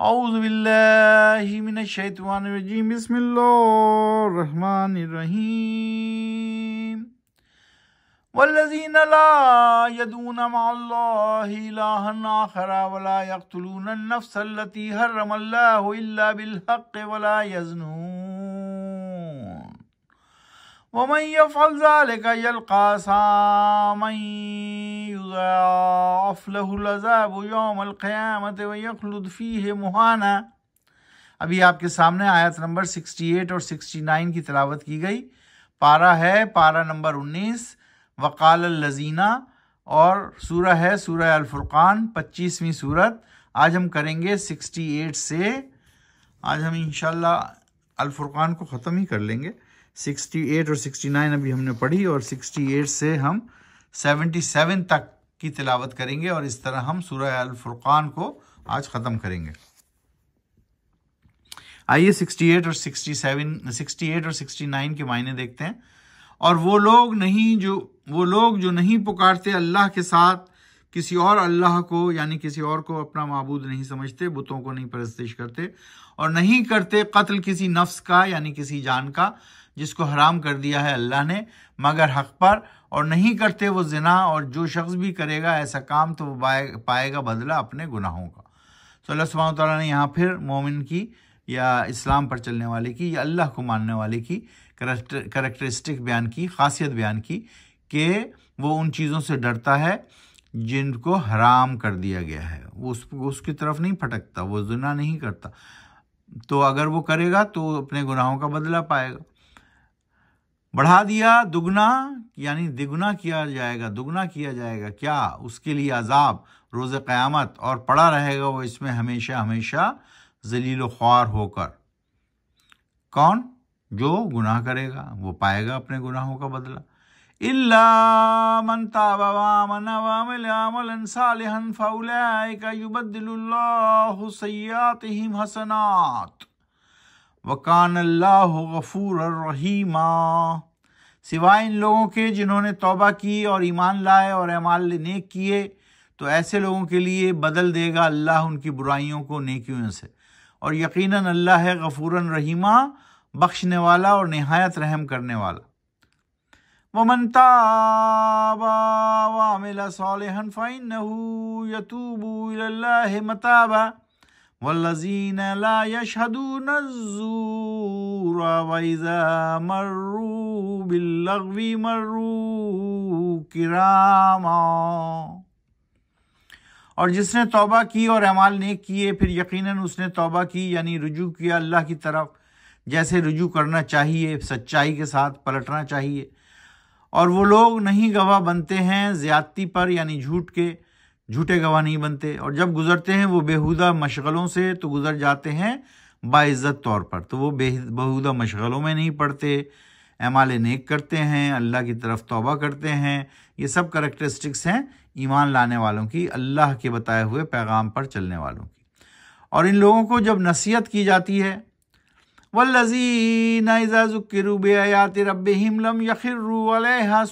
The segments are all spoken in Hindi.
أعوذ بالله من الشيطان الرجيم بسم الله الرحمن الرحيم والذين لا يدعون مع الله إلها آخر ولا يقتلون النفس التي حرم الله إلا بالحق ولا يزنون ومن يفعل ذلك يلقى يضاعف له العذاب يوم القيامة ويخلد فيه مهانا अभी आपके सामने आयत नंबर 68 और 69 की तलावत की गई पारा है पारा नंबर 19 वकाल लजीना और सूरह है सूरह अलफुर्क़ान 25वीं सूरत आज हम करेंगे 68 से आज हम इन अलफुर्क़ान को ख़त्म ही कर लेंगे 68 और 69 अभी हमने पढ़ी और 68 से हम 77 तक की तिलावत करेंगे और इस तरह हम सूरह अल फुरकान को आज ख़त्म करेंगे आइए 68 और 67 68 और 69 के मायने देखते हैं और वो लोग नहीं जो वो लोग जो नहीं पुकारते अल्लाह के साथ किसी और अल्लाह को यानी किसी और को अपना मबूद नहीं समझते बुतों को नहीं परस्तिश करते और नहीं करते कत्ल किसी नफ्स का यानी किसी जान का जिसको हराम कर दिया है अल्लाह ने मगर हक पर और नहीं करते वो जना और जो शख्स भी करेगा ऐसा काम तो वो पाएगा बदला अपने गुनाहों का तो अल्लाह सुबह ने यहाँ फिर मोमिन की या इस्लाम पर चलने वाले की या अल्लाह को मानने वाले की करेक्टरिस्टिक बयान की खासियत बयान की कि वो उन चीज़ों से डरता है जिनको हराम कर दिया गया है वो उस उसकी तरफ नहीं फटकता वो जुना नहीं करता तो अगर वो करेगा तो अपने गुनाहों का बदला पाएगा बढ़ा दिया दुगना यानी दिगुना किया जाएगा दुगना किया जाएगा क्या उसके लिए अजाब रोज़ क़यामत और पड़ा रहेगा वो इसमें हमेशा हमेशा जलील ख्वार होकर कौन जो गुनाह करेगा वो पाएगा अपने गुनाहों का बदला इल्ला वकान अल्लाह गफूर रहीमा सिवाय इन लोगों के जिन्होंने तौबा की और ईमान लाए और अमाल नेक किए तो ऐसे लोगों के लिए बदल देगा अल्लाह उनकी बुराइयों को नेकियों से और यकीनन अल्लाह है गफूरन रहीमा बख्शने वाला और नहायत रहम करने वाला वमनता ताबा वामिला फ़ैन नहू मताबा والذين لا يشهدون الزور وإذا مروا باللغو مروا كراما और जिसने तौबा की और अमाल ने किए फिर यकीनन उसने तौबा की यानी रुजू किया अल्लाह की तरफ जैसे रुजू करना चाहिए सच्चाई के साथ पलटना चाहिए और वो लोग नहीं गवाह बनते हैं ज़्यादती पर यानी झूठ के झूठे गवाह नहीं बनते और जब गुजरते हैं वो बेहुदा मशगलों से तो गुजर जाते हैं बाइज़्ज़त तौर पर तो वो बेहुदा मशगलों में नहीं पड़ते अमाल नेक करते हैं अल्लाह की तरफ तौबा करते हैं ये सब करेक्टरिस्टिक्स हैं ईमान लाने वालों की अल्लाह के बताए हुए पैगाम पर चलने वालों की और इन लोगों को जब नसीहत की जाती है वल्लजी नज़ाज़ुक्र रूब आयात रब हिमलम यखिर रूलहा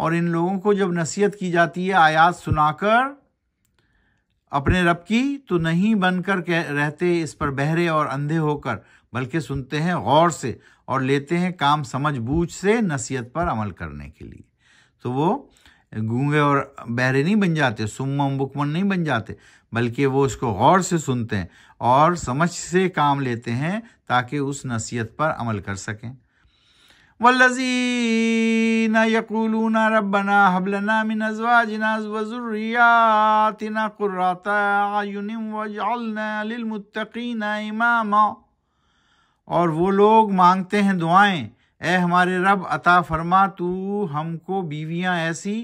और इन लोगों को जब नसीहत की जाती है आयात सुनाकर अपने रब की तो नहीं बनकर रहते इस पर बहरे और अंधे होकर बल्कि सुनते हैं गौर से और लेते हैं काम समझ बूझ से नसीहत पर अमल करने के लिए तो वो गूंगे और बहरे नहीं बन जाते सुमम बुकमन नहीं बन जाते बल्कि वो उसको गौर से सुनते हैं और समझ से काम लेते हैं ताकि उस नसीहत पर अमल कर सकें والذين يقولون ربنا هب لنا من ازواجنا وذرياتنا قرة اعين واجعلنا للمتقين इमामा और वो लोग मांगते हैं दुआएं ए हमारे रब अता फरमा तू हमको बीवियां ऐसी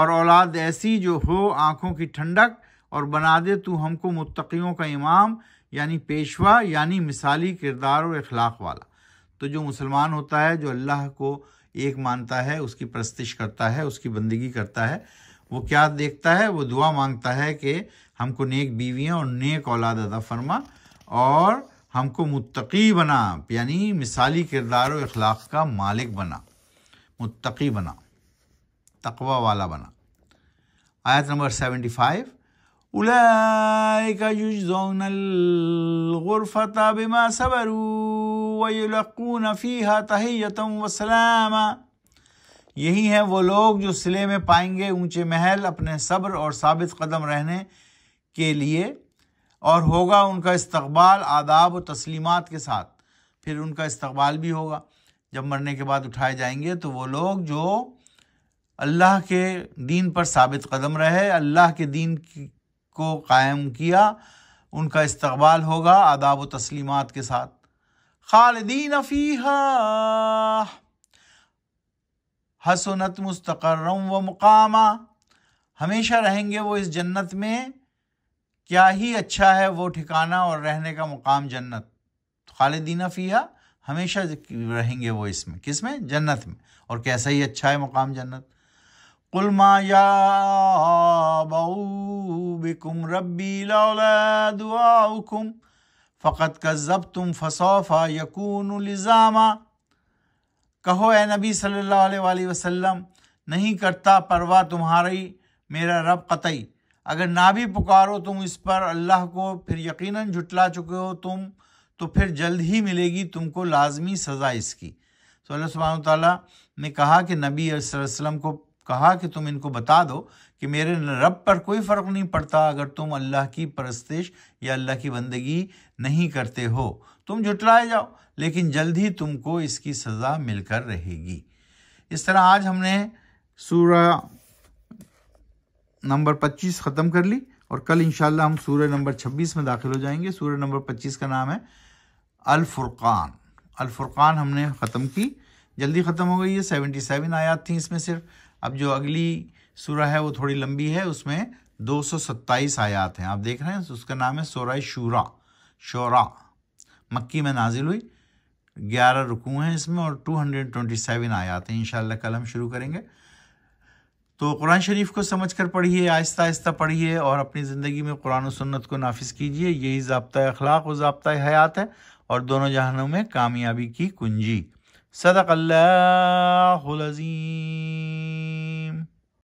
और औलाद ऐसी जो हो आँखों की ठंडक और बना दे तू हमको मुत्तकियों का इमाम यानी पेशवा यानी मिसाली किरदार और अखलाक वाला तो जो मुसलमान होता है जो अल्लाह को एक मानता है उसकी प्रस्तिश करता है उसकी बंदगी करता है वो क्या देखता है वो दुआ मांगता है कि हमको नेक बीवियाँ और नेक औलाद अदा फरमा और हमको मुतकी बना यानी मिसाली किरदार और अखलाक का मालिक बना मुतकी बना तकवा वाला बना आयत नंबर सेवेंटी फाइव का युजौनल गुरफता बिमा सबरू वयलकून फ़ीहा तहैतम वसलाम यही हैं वो लोग जो सिले में पाएंगे ऊंचे महल अपने सब्र और साबित कदम रहने के लिए और होगा उनका इस्तबाल आदाब व तस्लीमात के साथ फिर उनका इस्तबाल भी होगा जब मरने के बाद उठाए जाएंगे तो वो लोग जो अल्लाह के दीन पर साबित कदम रहे अल्लाह के दीन को कायम किया उनका इस्तबाल होगा आदाब व तस्लीमात के साथ खालदीन फ़ीहा हसनत मुस्तकर व मुकामा हमेशा रहेंगे वो इस जन्नत में क्या ही अच्छा है वो ठिकाना और रहने का मुकाम जन्नत खालिदीना फ़ीहा हमेशा रहेंगे वो इसमें किस में जन्नत में और कैसा ही अच्छा है मुकाम जन्नत कुलमा या बिकुम रबी लौला दुआकुम फ़कत का जब तुम फसौफ़ा यकून लिज़ामा कहो ए नबी सल्लल्लाहु अलैहि वसल्लम नहीं करता परवा तुम्हारी मेरा रब कतई अगर ना भी पुकारो तुम इस पर अल्लाह को फिर यकीनन झुटला चुके हो तुम तो फिर जल्द ही मिलेगी तुमको लाजमी सज़ा इसकी तो अल्लाह सुबहान ने कहा कि नबी वसल्लम को कहा कि तुम इनको बता दो कि मेरे रब पर कोई फ़र्क नहीं पड़ता अगर तुम अल्लाह की परस्तिश या अल्लाह की बंदगी नहीं करते हो तुम जुटलाए जाओ लेकिन जल्द ही तुमको इसकी सज़ा मिलकर रहेगी इस तरह आज हमने सूरह नंबर 25 ख़त्म कर ली और कल इंशाल्लाह हम सूर्य नंबर 26 में दाखिल हो जाएंगे सूर्य नंबर 25 का नाम है अलफुर्क़ान अलफुर्क़ान हमने ख़त्म की जल्दी ख़त्म हो गई है 77 आयात थी इसमें सिर्फ अब जो अगली सूरह है वो थोड़ी लंबी है उसमें 227 आयात हैं आप देख रहे हैं उसका नाम है सोरा शूरा शोरा मक्की में नाजिल हुई ग्यारह रुकू हैं इसमें और 227 आयात हैं इन कल हम शुरू करेंगे तो कुरान शरीफ को समझ कर पढ़िए आहिस्ता आहिस्ता पढ़िए और अपनी ज़िंदगी में कुरान सन्नत को नाफिज कीजिए यही जबता अखलाक और जबता हयात है और दोनों जहानों में कामयाबी की कुंजी صدق الله العظيم